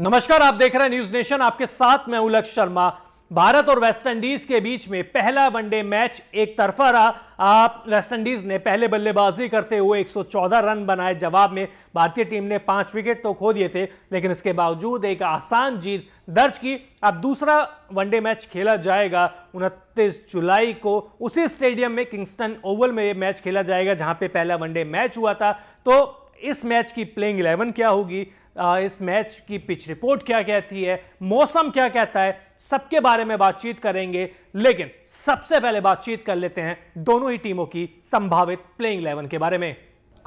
नमस्कार आप देख रहे हैं न्यूज नेशन आपके साथ मैं उलक शर्मा भारत और वेस्टइंडीज के बीच में पहला वनडे मैच एक तरफा रहा आप वेस्टइंडीज ने पहले बल्लेबाजी करते हुए 114 रन बनाए जवाब में भारतीय टीम ने पांच विकेट तो खो दिए थे लेकिन इसके बावजूद एक आसान जीत दर्ज की अब दूसरा वनडे मैच खेला जाएगा उनतीस जुलाई को उसी स्टेडियम में किंगस्टन ओवल में मैच खेला जाएगा जहां पे पहला वनडे मैच हुआ था तो इस मैच की प्लेइंग इलेवन क्या होगी इस मैच की पिच रिपोर्ट क्या कहती है मौसम क्या कहता है सबके बारे में बातचीत करेंगे लेकिन सबसे पहले बातचीत कर लेते हैं दोनों ही टीमों की संभावित प्लेइंग इलेवन के बारे में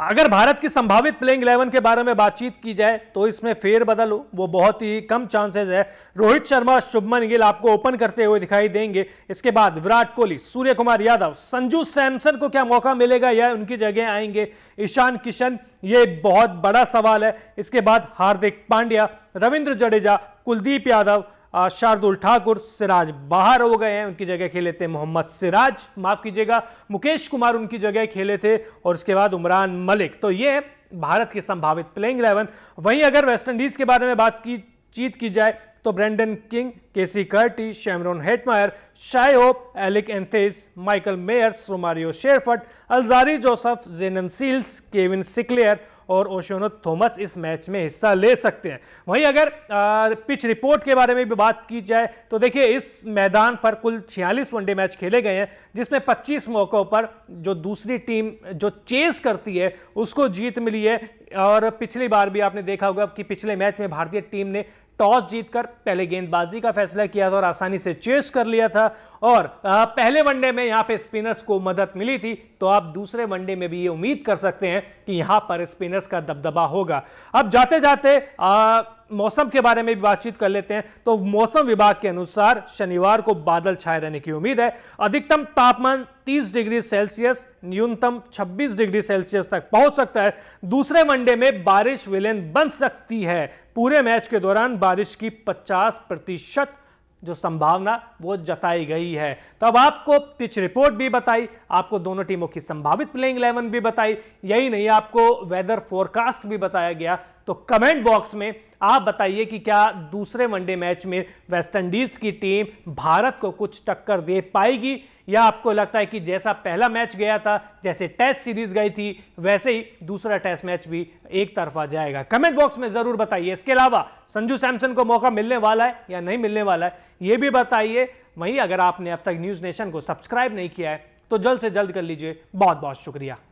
अगर भारत की संभावित प्लेइंग 11 के बारे में बातचीत की जाए तो इसमें फेरबदल वो बहुत ही कम चांसेस है रोहित शर्मा शुभमन गिल आपको ओपन करते हुए दिखाई देंगे इसके बाद विराट कोहली सूर्य कुमार यादव संजू सैमसन को क्या मौका मिलेगा या उनकी जगह आएंगे ईशान किशन ये बहुत बड़ा सवाल है इसके बाद हार्दिक पांड्या रविंद्र जडेजा कुलदीप यादव शार्दुल ठाकुर सिराज बाहर हो गए हैं उनकी जगह खेले थे मोहम्मद सिराज माफ़ कीजिएगा मुकेश कुमार उनकी जगह खेले थे और उसके बाद उमरान मलिक तो ये भारत के संभावित प्लेइंग इलेवन वहीं अगर वेस्टइंडीज़ के बारे में बात की चीत की जाए तो Brandon King Keacy Carty Shimron Hetmyer Shai Hope Alick एंथेस Michael Mayers Romario Shepherd Alzarri Joseph Jayden Seales Kevin Sinclair और ओशोनो थॉमस इस मैच में हिस्सा ले सकते हैं वहीं अगर पिच रिपोर्ट के बारे में भी बात की जाए तो देखिए इस मैदान पर कुल छियालीस वनडे मैच खेले गए हैं जिसमें पच्चीस मौक़ों पर जो दूसरी टीम जो चेस करती है उसको जीत मिली है और पिछली बार भी आपने देखा होगा कि पिछले मैच में भारतीय टीम ने टॉस जीतकर पहले गेंदबाजी का फैसला किया था और आसानी से चेस कर लिया था और पहले वनडे में यहां पे स्पिनर्स को मदद मिली थी तो आप दूसरे वनडे में भी ये उम्मीद कर सकते हैं कि यहां पर स्पिनर्स का दबदबा होगा अब जाते जाते आ, मौसम के बारे में भी बातचीत कर लेते हैं तो मौसम विभाग के अनुसार शनिवार को बादल छाए रहने की उम्मीद है अधिकतम तापमान 30 डिग्री सेल्सियस न्यूनतम 26 डिग्री सेल्सियस तक पहुंच सकता है दूसरे वनडे में बारिश विलेन बन सकती है पूरे मैच के दौरान बारिश की 50 प्रतिशत जो संभावना वो जताई गई है तो अब आपको पिच रिपोर्ट भी बताई आपको दोनों टीमों की संभावित प्लेइंग इलेवन भी बताई यही नहीं आपको वेदर फोरकास्ट भी बताया गया तो कमेंट बॉक्स में आप बताइए कि क्या दूसरे वनडे मैच में वेस्टइंडीज की टीम भारत को कुछ टक्कर दे पाएगी या आपको लगता है कि जैसा पहला मैच गया था जैसे टेस्ट सीरीज गई थी वैसे ही दूसरा टेस्ट मैच भी एक तरफा जाएगा कमेंट बॉक्स में जरूर बताइए इसके अलावा संजू सैमसन को मौका मिलने वाला है या नहीं मिलने वाला है यह भी बताइए वहीं अगर आपने अब तक न्यूज नेशन को सब्सक्राइब नहीं किया है तो जल्द से जल्द कर लीजिए बहुत बहुत शुक्रिया